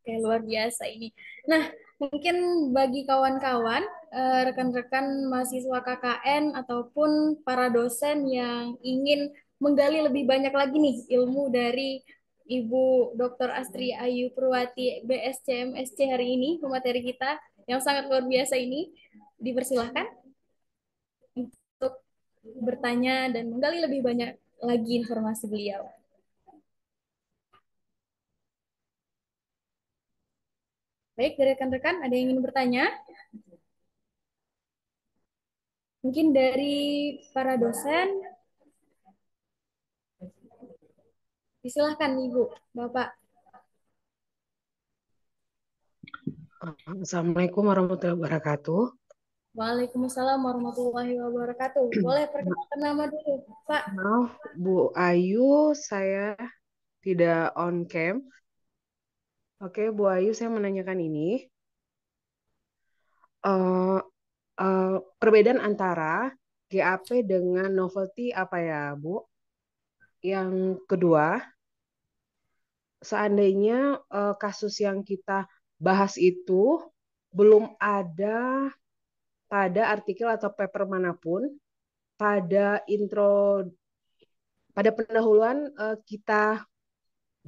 Oke, luar biasa ini. Nah, mungkin bagi kawan-kawan, eh, rekan-rekan mahasiswa KKN ataupun para dosen yang ingin menggali lebih banyak lagi nih ilmu dari Ibu Dr. Astri Ayu Purwati BSCMSC hari ini, pemateri kita yang sangat luar biasa ini, dipersilahkan bertanya dan menggali lebih banyak lagi informasi beliau. Baik, dari rekan-rekan ada yang ingin bertanya? Mungkin dari para dosen. Silahkan Ibu, Bapak. Assalamualaikum warahmatullahi wabarakatuh. Waalaikumsalam warahmatullahi wabarakatuh. Boleh perkenalkan nama dulu, Pak? Maaf, Bu Ayu, saya tidak on cam. Oke, Bu Ayu, saya menanyakan ini. Uh, uh, perbedaan antara GAP dengan novelty apa ya, Bu? Yang kedua, seandainya uh, kasus yang kita bahas itu belum ada pada artikel atau paper manapun, pada intro, pada pendahuluan eh, kita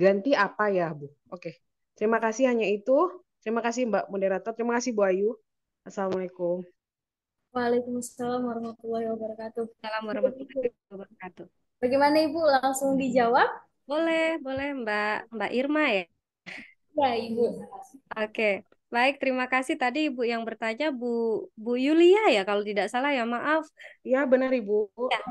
ganti apa ya, Bu? Oke, terima kasih hanya itu. Terima kasih Mbak Moderator, terima kasih Bu Ayu. Assalamualaikum. Waalaikumsalam warahmatullahi wabarakatuh. Salam warahmatullahi wabarakatuh. Bagaimana Ibu langsung dijawab? Boleh, boleh Mbak Mbak Irma ya. Ya Ibu. Oke. Okay. Baik, terima kasih tadi Ibu yang bertanya Bu Bu Yulia ya kalau tidak salah ya, maaf. Ya, benar Ibu. Ya.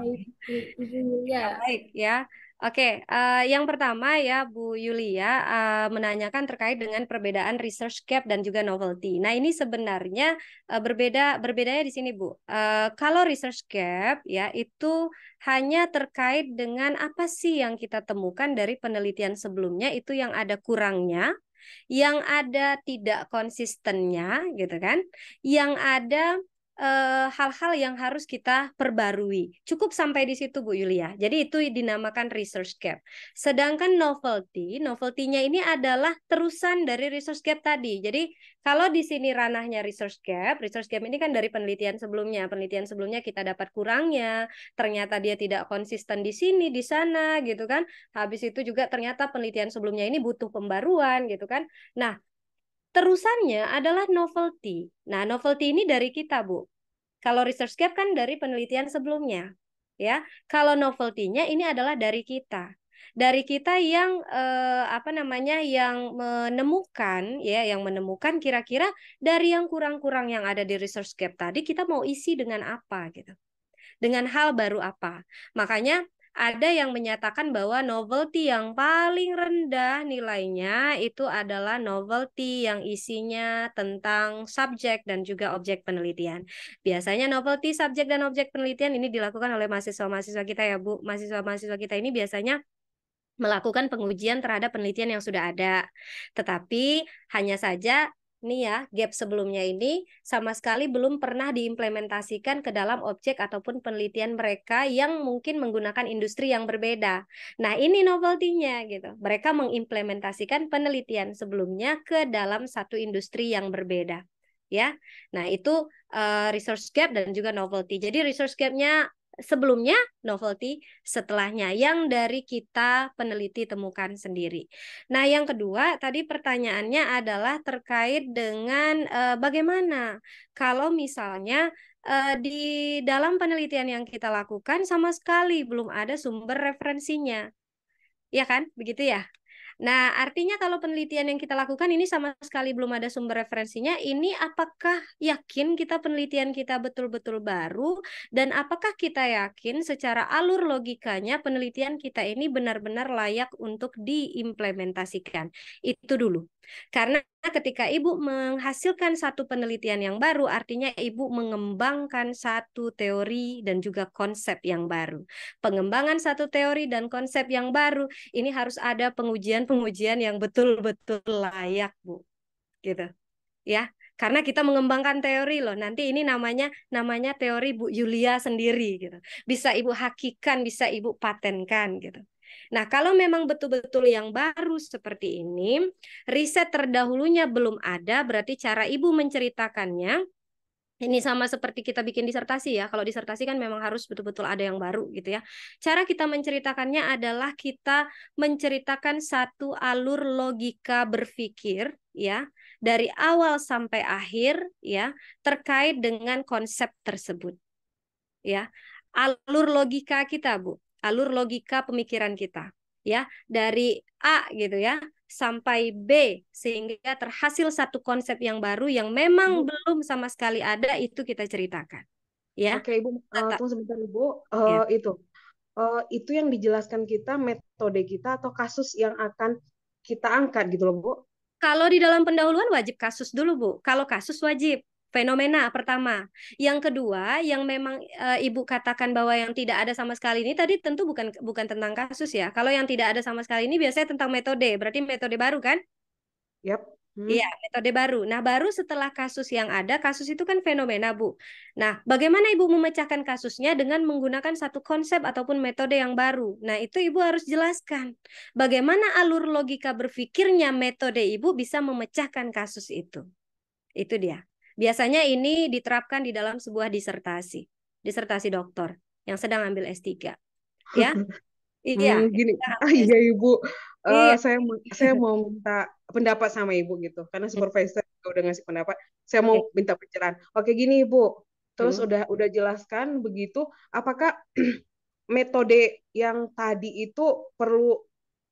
Ya, baik ya. Oke, uh, yang pertama ya Bu Yulia uh, menanyakan terkait dengan perbedaan research gap dan juga novelty. Nah, ini sebenarnya uh, berbeda berbedanya di sini Bu. Uh, kalau research gap ya itu hanya terkait dengan apa sih yang kita temukan dari penelitian sebelumnya itu yang ada kurangnya yang ada tidak konsistennya gitu kan yang ada Eh, hal-hal yang harus kita perbarui. Cukup sampai di situ Bu Yulia. Jadi itu dinamakan research gap. Sedangkan novelty, novelty-nya ini adalah terusan dari research gap tadi. Jadi kalau di sini ranahnya research gap, research gap ini kan dari penelitian sebelumnya. Penelitian sebelumnya kita dapat kurangnya, ternyata dia tidak konsisten di sini, di sana gitu kan. Habis itu juga ternyata penelitian sebelumnya ini butuh pembaruan gitu kan. Nah, Terusannya adalah novelty. Nah, novelty ini dari kita, Bu. Kalau research gap kan dari penelitian sebelumnya, ya. Kalau novelty-nya ini adalah dari kita. Dari kita yang eh, apa namanya yang menemukan ya, yang menemukan kira-kira dari yang kurang-kurang yang ada di research gap tadi kita mau isi dengan apa gitu. Dengan hal baru apa. Makanya ada yang menyatakan bahwa novelty yang paling rendah nilainya itu adalah novelty yang isinya tentang subjek dan juga objek penelitian. Biasanya novelty, subjek, dan objek penelitian ini dilakukan oleh mahasiswa-mahasiswa kita ya Bu. Mahasiswa-mahasiswa kita ini biasanya melakukan pengujian terhadap penelitian yang sudah ada. Tetapi hanya saja nih ya, gap sebelumnya ini sama sekali belum pernah diimplementasikan ke dalam objek ataupun penelitian mereka yang mungkin menggunakan industri yang berbeda. Nah, ini novelty-nya gitu. Mereka mengimplementasikan penelitian sebelumnya ke dalam satu industri yang berbeda. Ya, nah itu uh, resource gap dan juga novelty. Jadi resource gapnya sebelumnya, novelty setelahnya yang dari kita peneliti temukan sendiri. Nah, yang kedua tadi pertanyaannya adalah terkait dengan uh, bagaimana kalau misalnya uh, di dalam penelitian yang kita lakukan sama sekali belum ada sumber referensinya. Ya kan? Begitu ya? Nah, artinya kalau penelitian yang kita lakukan ini sama sekali belum ada sumber referensinya, ini apakah yakin kita penelitian kita betul-betul baru dan apakah kita yakin secara alur logikanya penelitian kita ini benar-benar layak untuk diimplementasikan? Itu dulu. Karena ketika ibu menghasilkan satu penelitian yang baru, artinya ibu mengembangkan satu teori dan juga konsep yang baru. Pengembangan satu teori dan konsep yang baru ini harus ada pengujian-pengujian yang betul-betul layak, Bu. Gitu. Ya, karena kita mengembangkan teori loh. Nanti ini namanya namanya teori Bu Yulia sendiri gitu. Bisa Ibu hakikan, bisa Ibu patenkan gitu. Nah, kalau memang betul-betul yang baru seperti ini, riset terdahulunya belum ada, berarti cara ibu menceritakannya ini sama seperti kita bikin disertasi ya. Kalau disertasi kan memang harus betul-betul ada yang baru gitu ya. Cara kita menceritakannya adalah kita menceritakan satu alur logika berpikir ya dari awal sampai akhir ya terkait dengan konsep tersebut. Ya. Alur logika kita, Bu alur logika pemikiran kita ya dari A gitu ya sampai B sehingga terhasil satu konsep yang baru yang memang hmm. belum sama sekali ada itu kita ceritakan ya oke ibu uh, tunggu sebentar ibu uh, ya. Eh, itu uh, itu yang dijelaskan kita metode kita atau kasus yang akan kita angkat gitu loh bu kalau di dalam pendahuluan wajib kasus dulu bu kalau kasus wajib fenomena pertama. Yang kedua, yang memang e, Ibu katakan bahwa yang tidak ada sama sekali ini tadi tentu bukan bukan tentang kasus ya. Kalau yang tidak ada sama sekali ini biasanya tentang metode, berarti metode baru kan? Yap. Hmm. Iya, hmm. metode baru. Nah, baru setelah kasus yang ada, kasus itu kan fenomena, Bu. Nah, bagaimana Ibu memecahkan kasusnya dengan menggunakan satu konsep ataupun metode yang baru? Nah, itu Ibu harus jelaskan. Bagaimana alur logika berpikirnya metode Ibu bisa memecahkan kasus itu. Itu dia. Biasanya ini diterapkan di dalam sebuah disertasi, disertasi doktor yang sedang ambil S3. Ya. iya. Hmm, gini. Ah, iya, Ibu. Uh, iya. saya saya mau minta pendapat sama Ibu gitu karena iya. supervisor udah ngasih pendapat. Saya mau okay. Iya. minta pencerahan. Oke, gini Ibu. Terus hmm. udah udah jelaskan begitu apakah metode yang tadi itu perlu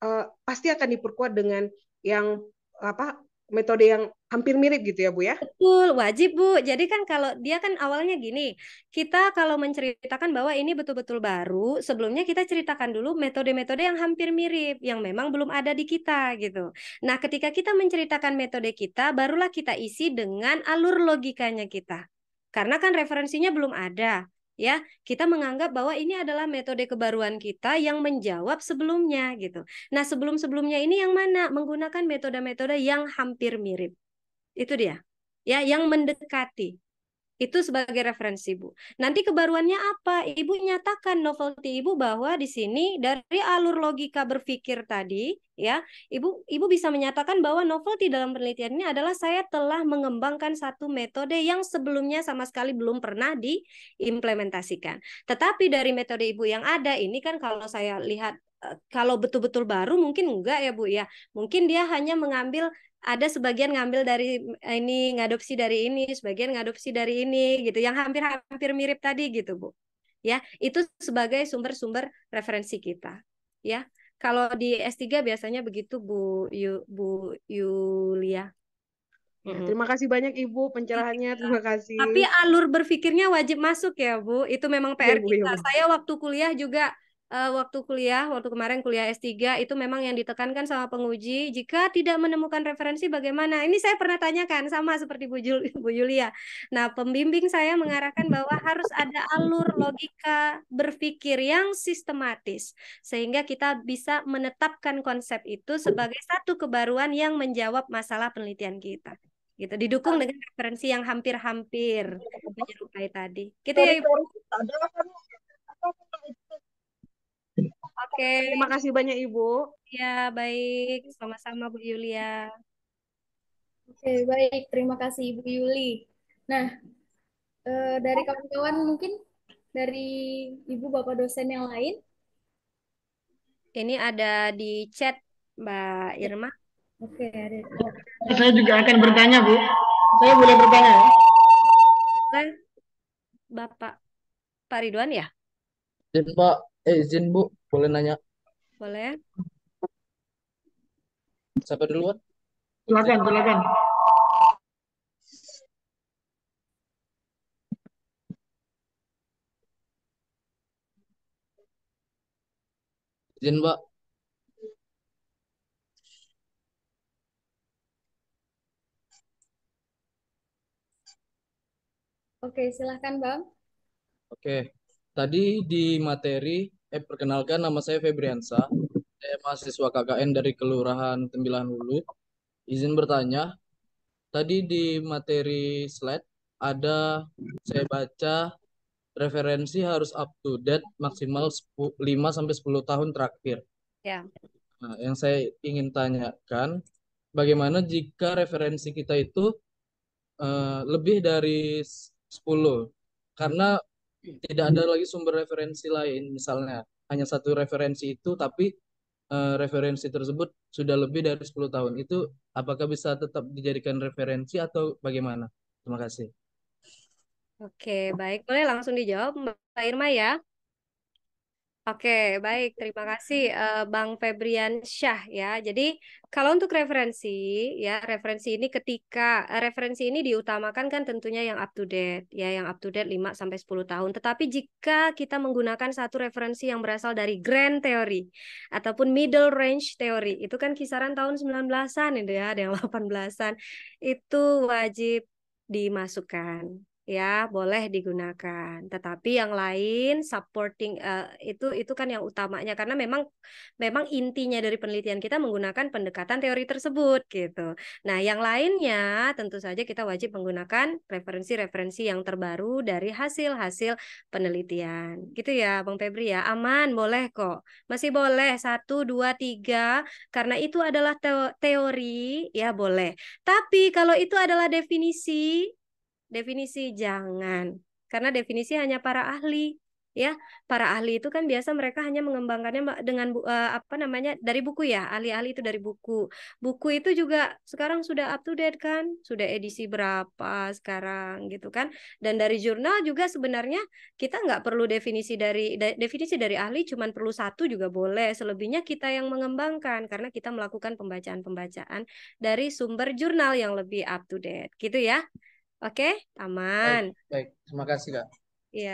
uh, pasti akan diperkuat dengan yang apa metode yang hampir mirip gitu ya Bu ya? Betul, wajib Bu. Jadi kan kalau dia kan awalnya gini, kita kalau menceritakan bahwa ini betul-betul baru, sebelumnya kita ceritakan dulu metode-metode yang hampir mirip, yang memang belum ada di kita gitu. Nah ketika kita menceritakan metode kita, barulah kita isi dengan alur logikanya kita. Karena kan referensinya belum ada ya kita menganggap bahwa ini adalah metode kebaruan kita yang menjawab sebelumnya gitu nah sebelum sebelumnya ini yang mana menggunakan metode-metode yang hampir mirip itu dia ya yang mendekati itu sebagai referensi bu. Nanti kebaruannya apa? Ibu nyatakan novelty Ibu bahwa di sini dari alur logika berpikir tadi, ya, Ibu Ibu bisa menyatakan bahwa novelty dalam penelitian ini adalah saya telah mengembangkan satu metode yang sebelumnya sama sekali belum pernah diimplementasikan. Tetapi dari metode Ibu yang ada ini kan kalau saya lihat eh, kalau betul-betul baru mungkin enggak ya Bu ya. Mungkin dia hanya mengambil ada sebagian ngambil dari eh, ini ngadopsi dari ini, sebagian ngadopsi dari ini gitu yang hampir-hampir mirip tadi gitu, Bu. Ya, itu sebagai sumber-sumber referensi kita. Ya. Kalau di S3 biasanya begitu Bu Yu, Bu Yulia. Ya, terima kasih banyak Ibu pencerahannya, iya. terima kasih. Tapi alur berpikirnya wajib masuk ya Bu, itu memang PR ya, Bu, kita. Ya, Bu. Saya waktu kuliah juga uh, waktu kuliah, waktu kemarin kuliah S3 itu memang yang ditekankan sama penguji jika tidak menemukan referensi bagaimana. Ini saya pernah tanyakan sama seperti Bu, Jul Bu Julia. Nah, pembimbing saya mengarahkan bahwa harus ada alur logika berpikir yang sistematis sehingga kita bisa menetapkan konsep itu sebagai satu kebaruan yang menjawab masalah penelitian kita gitu didukung dengan referensi yang hampir-hampir menyerupai tadi. Gitu ya Ibu. Ada okay. terima kasih banyak Ibu. Ya, baik. Sama-sama Bu Yulia. Oke, okay, baik. Terima kasih Ibu Yuli. Nah, eh, dari kawan-kawan mungkin dari Ibu Bapak dosen yang lain? Ini ada di chat Mbak Irma. Oke, ada. Saya juga akan bertanya, Bu. Saya boleh bertanya ya? Bapak Pak Ridwan ya? Izin, Pak. Eh, izin, Bu. Boleh nanya? Boleh. Siapa duluan? Silakan, silakan. Izin, Mbak. Oke, silahkan, Bang. Oke, tadi di materi Eh, perkenalkan nama saya Febriansa. Saya mahasiswa KKN dari Kelurahan Tembilahan Hulu. Izin bertanya, tadi di materi slide ada saya baca referensi harus up to date maksimal 5 sampai 10 tahun terakhir. Ya. Nah, yang saya ingin tanyakan, bagaimana jika referensi kita itu uh, lebih dari 10? Karena tidak ada lagi sumber referensi lain misalnya hanya satu referensi itu tapi uh, referensi tersebut sudah lebih dari 10 tahun itu apakah bisa tetap dijadikan referensi atau bagaimana terima kasih oke baik boleh langsung dijawab Mbak Irma ya Oke, baik. Terima kasih uh, Bang Febrian Syah ya. Jadi kalau untuk referensi ya, referensi ini ketika eh, referensi ini diutamakan kan tentunya yang up to date ya, yang up to date 5 sampai 10 tahun. Tetapi jika kita menggunakan satu referensi yang berasal dari grand theory ataupun middle range theory, itu kan kisaran tahun 19-an itu ya, ada yang 18-an. Itu wajib dimasukkan ya boleh digunakan. Tetapi yang lain supporting uh, itu itu kan yang utamanya karena memang memang intinya dari penelitian kita menggunakan pendekatan teori tersebut gitu. Nah, yang lainnya tentu saja kita wajib menggunakan referensi-referensi yang terbaru dari hasil-hasil penelitian. Gitu ya, Bang Febri ya. Aman, boleh kok. Masih boleh satu dua tiga karena itu adalah teori ya boleh. Tapi kalau itu adalah definisi definisi jangan karena definisi hanya para ahli ya para ahli itu kan biasa mereka hanya mengembangkannya dengan eh, apa namanya dari buku ya ahli-ahli itu dari buku buku itu juga sekarang sudah up to date kan sudah edisi berapa sekarang gitu kan dan dari jurnal juga sebenarnya kita nggak perlu definisi dari definisi dari ahli cuman perlu satu juga boleh selebihnya kita yang mengembangkan karena kita melakukan pembacaan-pembacaan dari sumber jurnal yang lebih up to date gitu ya Oke, okay? aman. Baik, baik, terima kasih Kak. Iya.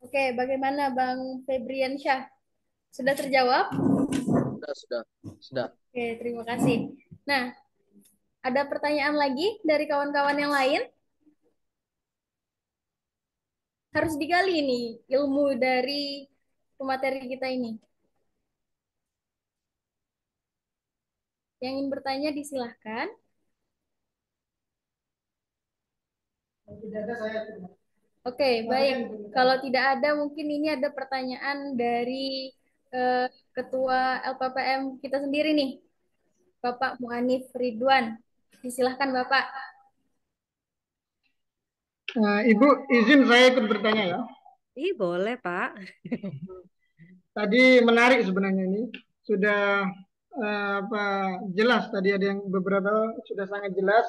Oke, okay, bagaimana Bang Febrian Syah? Sudah terjawab? Sudah, sudah, sudah. Oke, okay, terima kasih. Nah, ada pertanyaan lagi dari kawan-kawan yang lain? Harus digali nih ilmu dari pemateri kita ini. Yang ingin bertanya disilahkan. Oke, okay, baik. Kalau tidak ada, mungkin ini ada pertanyaan dari eh, Ketua LPPM kita sendiri nih, Bapak Muanif Ridwan. Silahkan, Bapak. Nah, Ibu, izin saya ikut bertanya ya. Ih, boleh Pak. Tadi menarik sebenarnya ini. Sudah Eh, apa jelas tadi ada yang beberapa sudah sangat jelas.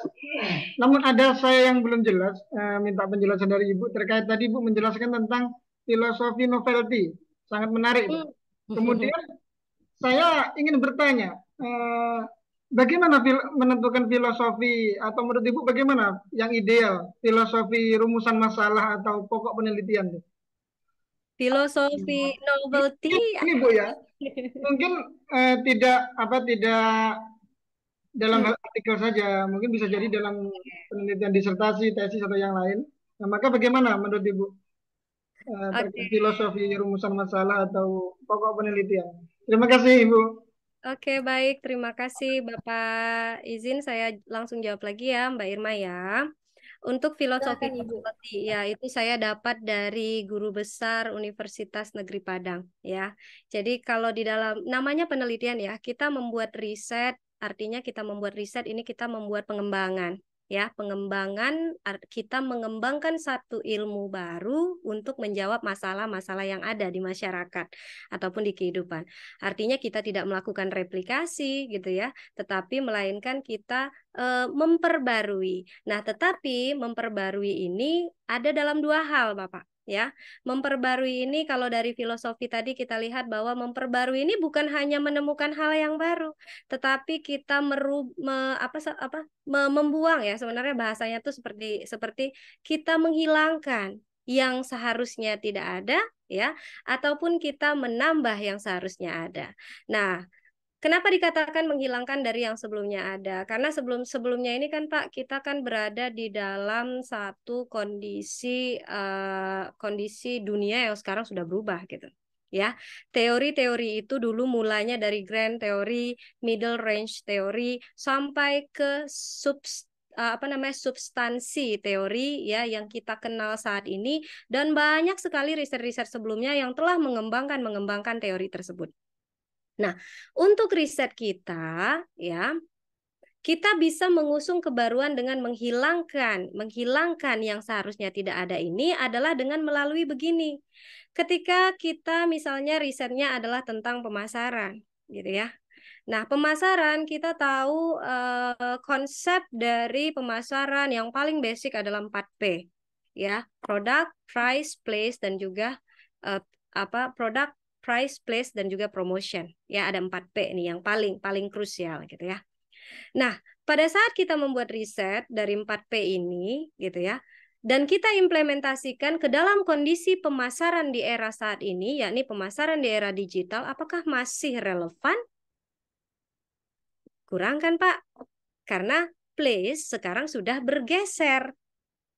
Namun ada saya yang belum jelas eh, minta penjelasan dari Ibu terkait tadi Ibu menjelaskan tentang filosofi novelty. Sangat menarik. Mm-hmm. Kemudian saya ingin bertanya eh, bagaimana fil menentukan filosofi atau menurut Ibu bagaimana yang ideal filosofi rumusan masalah atau pokok penelitian? Tuh? filosofi iya. novelty ini iya, iya, bu ya mungkin eh, tidak apa tidak dalam hmm. artikel saja mungkin bisa jadi dalam penelitian disertasi tesis atau yang lain nah, maka bagaimana menurut ibu eh, okay. filosofi rumusan masalah atau pokok penelitian terima kasih ibu Oke, baik. Terima kasih, Bapak. Izin saya langsung jawab lagi ya, Mbak Irma ya. Untuk filosofi filosofi ya itu saya dapat dari guru besar Universitas Negeri Padang ya. Jadi kalau di dalam namanya penelitian ya, kita membuat riset artinya kita membuat riset ini kita membuat pengembangan ya pengembangan kita mengembangkan satu ilmu baru untuk menjawab masalah-masalah yang ada di masyarakat ataupun di kehidupan. Artinya kita tidak melakukan replikasi gitu ya, tetapi melainkan kita e, memperbarui. Nah, tetapi memperbarui ini ada dalam dua hal, Bapak ya. Memperbarui ini kalau dari filosofi tadi kita lihat bahwa memperbarui ini bukan hanya menemukan hal yang baru, tetapi kita meru me, apa apa me, membuang ya sebenarnya bahasanya tuh seperti seperti kita menghilangkan yang seharusnya tidak ada ya ataupun kita menambah yang seharusnya ada. Nah, Kenapa dikatakan menghilangkan dari yang sebelumnya ada? Karena sebelum-sebelumnya ini kan Pak, kita kan berada di dalam satu kondisi uh, kondisi dunia yang sekarang sudah berubah gitu. Ya, teori-teori itu dulu mulanya dari grand Teori, middle range Teori, sampai ke sub eh, apa namanya substansi teori ya yang kita kenal saat ini dan banyak sekali riset-riset sebelumnya yang telah mengembangkan mengembangkan teori tersebut Nah, untuk riset kita ya, kita bisa mengusung kebaruan dengan menghilangkan, menghilangkan yang seharusnya tidak ada ini adalah dengan melalui begini. Ketika kita misalnya risetnya adalah tentang pemasaran, gitu ya. Nah, pemasaran kita tahu eh, konsep dari pemasaran yang paling basic adalah 4P, ya. Product, price, place dan juga eh, apa? Product, price, place, dan juga promotion. Ya, ada 4P ini yang paling paling krusial gitu ya. Nah, pada saat kita membuat riset dari 4P ini gitu ya, dan kita implementasikan ke dalam kondisi pemasaran di era saat ini, yakni pemasaran di era digital, apakah masih relevan? Kurang kan Pak? Karena place sekarang sudah bergeser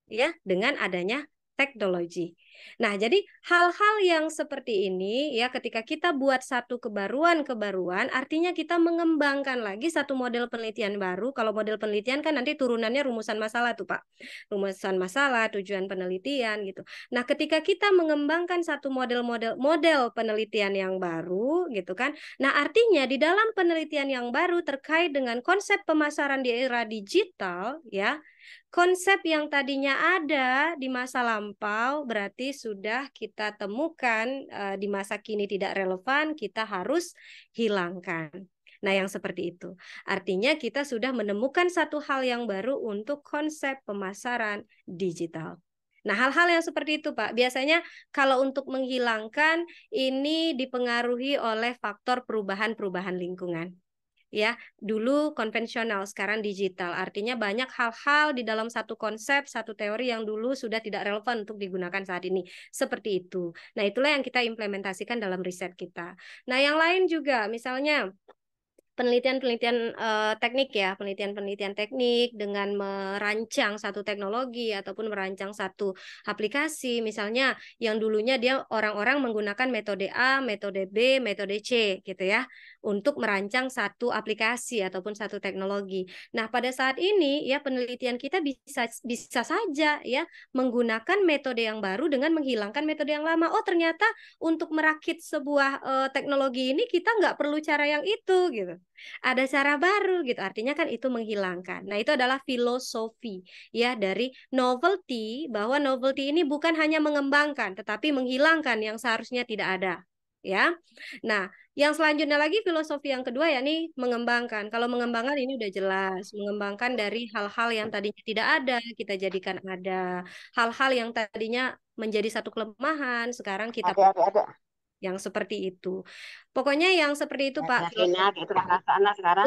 ya dengan adanya teknologi. Nah, jadi hal-hal yang seperti ini ya ketika kita buat satu kebaruan-kebaruan artinya kita mengembangkan lagi satu model penelitian baru. Kalau model penelitian kan nanti turunannya rumusan masalah tuh, Pak. Rumusan masalah, tujuan penelitian gitu. Nah, ketika kita mengembangkan satu model-model model penelitian yang baru gitu kan. Nah, artinya di dalam penelitian yang baru terkait dengan konsep pemasaran di era digital ya, konsep yang tadinya ada di masa lampau berarti sudah kita temukan uh, di masa kini tidak relevan, kita harus hilangkan. Nah, yang seperti itu. Artinya kita sudah menemukan satu hal yang baru untuk konsep pemasaran digital. Nah, hal-hal yang seperti itu, Pak, biasanya kalau untuk menghilangkan ini dipengaruhi oleh faktor perubahan-perubahan lingkungan ya dulu konvensional sekarang digital artinya banyak hal-hal di dalam satu konsep satu teori yang dulu sudah tidak relevan untuk digunakan saat ini seperti itu nah itulah yang kita implementasikan dalam riset kita nah yang lain juga misalnya penelitian-penelitian uh, teknik ya, penelitian-penelitian teknik dengan merancang satu teknologi ataupun merancang satu aplikasi misalnya yang dulunya dia orang-orang menggunakan metode A, metode B, metode C gitu ya untuk merancang satu aplikasi ataupun satu teknologi. Nah, pada saat ini ya penelitian kita bisa bisa saja ya menggunakan metode yang baru dengan menghilangkan metode yang lama. Oh, ternyata untuk merakit sebuah uh, teknologi ini kita nggak perlu cara yang itu gitu. Ada cara baru gitu. Artinya kan itu menghilangkan. Nah, itu adalah filosofi ya dari novelty bahwa novelty ini bukan hanya mengembangkan tetapi menghilangkan yang seharusnya tidak ada ya. Nah, yang selanjutnya lagi filosofi yang kedua ya nih mengembangkan. Kalau mengembangkan ini udah jelas, mengembangkan dari hal-hal yang tadinya tidak ada kita jadikan ada. Hal-hal yang tadinya menjadi satu kelemahan sekarang kita ada, ada, ada. yang seperti itu. Pokoknya yang seperti itu ada, Pak. Ada, ya, sekarang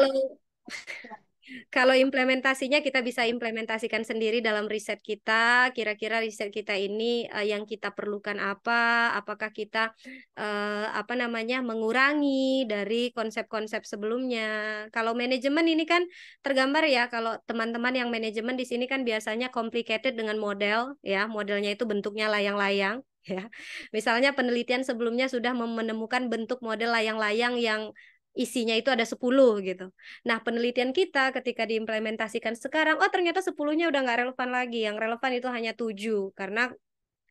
kalau implementasinya kita bisa implementasikan sendiri dalam riset kita. Kira-kira riset kita ini uh, yang kita perlukan apa? Apakah kita uh, apa namanya mengurangi dari konsep-konsep sebelumnya? Kalau manajemen ini kan tergambar ya. Kalau teman-teman yang manajemen di sini kan biasanya complicated dengan model, ya modelnya itu bentuknya layang-layang ya. Misalnya penelitian sebelumnya sudah menemukan bentuk model layang-layang yang isinya itu ada 10 gitu. Nah, penelitian kita ketika diimplementasikan sekarang, oh ternyata 10-nya udah nggak relevan lagi. Yang relevan itu hanya 7 karena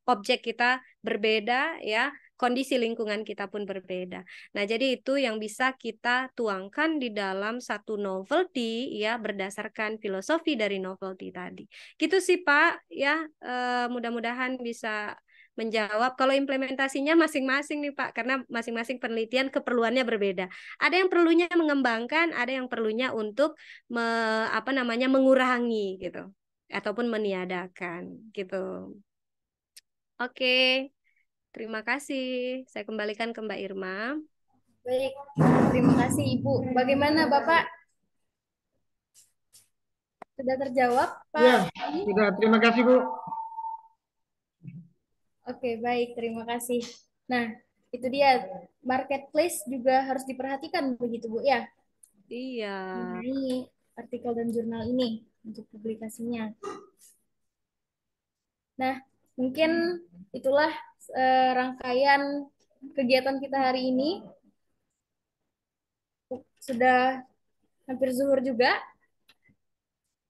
objek kita berbeda ya, kondisi lingkungan kita pun berbeda. Nah, jadi itu yang bisa kita tuangkan di dalam satu novelty ya berdasarkan filosofi dari novelty tadi. Gitu sih, Pak, ya. Eh, mudah-mudahan bisa menjawab kalau implementasinya masing-masing nih Pak karena masing-masing penelitian keperluannya berbeda. Ada yang perlunya mengembangkan, ada yang perlunya untuk me, apa namanya mengurangi gitu ataupun meniadakan gitu. Oke. Terima kasih. Saya kembalikan ke Mbak Irma. Baik. Terima kasih Ibu. Bagaimana Bapak? Sudah terjawab, Pak? Ya, sudah. Terima kasih, Bu. Oke, baik. Terima kasih. Nah, itu dia. Marketplace juga harus diperhatikan begitu, Bu, ya? Iya. Ini artikel dan jurnal ini untuk publikasinya. Nah, mungkin itulah uh, rangkaian kegiatan kita hari ini. Sudah hampir zuhur juga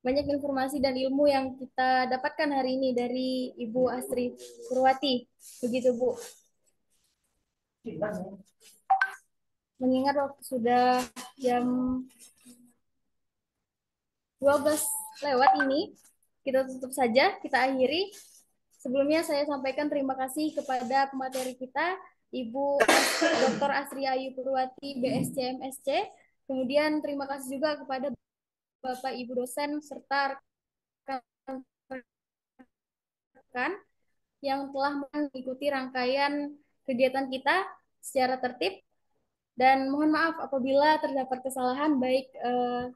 banyak informasi dan ilmu yang kita dapatkan hari ini dari Ibu Asri Purwati. Begitu, Bu. Mengingat waktu sudah jam 12 lewat ini, kita tutup saja, kita akhiri. Sebelumnya saya sampaikan terima kasih kepada pemateri kita, Ibu Dr. Asri Ayu Purwati, BScMSc. Kemudian terima kasih juga kepada Bapak Ibu dosen serta rekan-rekan yang telah mengikuti rangkaian kegiatan kita secara tertib dan mohon maaf apabila terdapat kesalahan baik eh,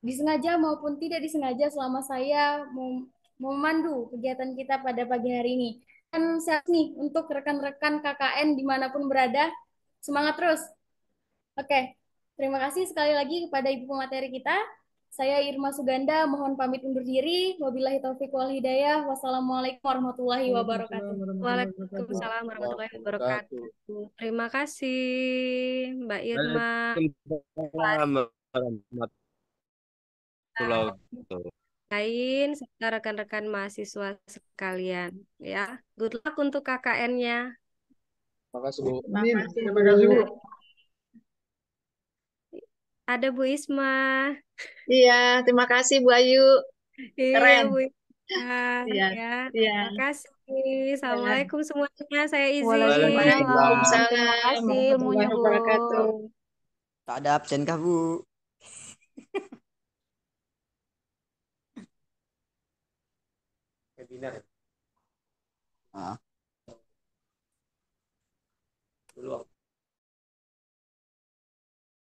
disengaja maupun tidak disengaja selama saya mem memandu kegiatan kita pada pagi hari ini. Dan saya nih untuk rekan-rekan KKN dimanapun berada, semangat terus. Oke, okay. Terima kasih sekali lagi kepada Ibu pemateri kita. Saya Irma Suganda, mohon pamit undur diri. Wabillahi taufiq wal hidayah. Wassalamualaikum warahmatullahi wabarakatuh. Waalaikumsalam warahmatullahi wabarakatuh. Terima kasih Mbak Irma. Lain serta rekan-rekan mahasiswa sekalian ya. Good luck untuk KKN-nya. Terima kasih Bu. Terima kasih Bu ada Bu Isma. Iya, terima kasih Bu Ayu. Iya, Keren. Iya, Bu Isma. Iya, iya, iya, Terima kasih. Assalamualaikum semuanya. Saya izin. Waalaikumsalam. Terima kasih ilmunya Tak ada absen kah Bu? webinar. Ah. Belum.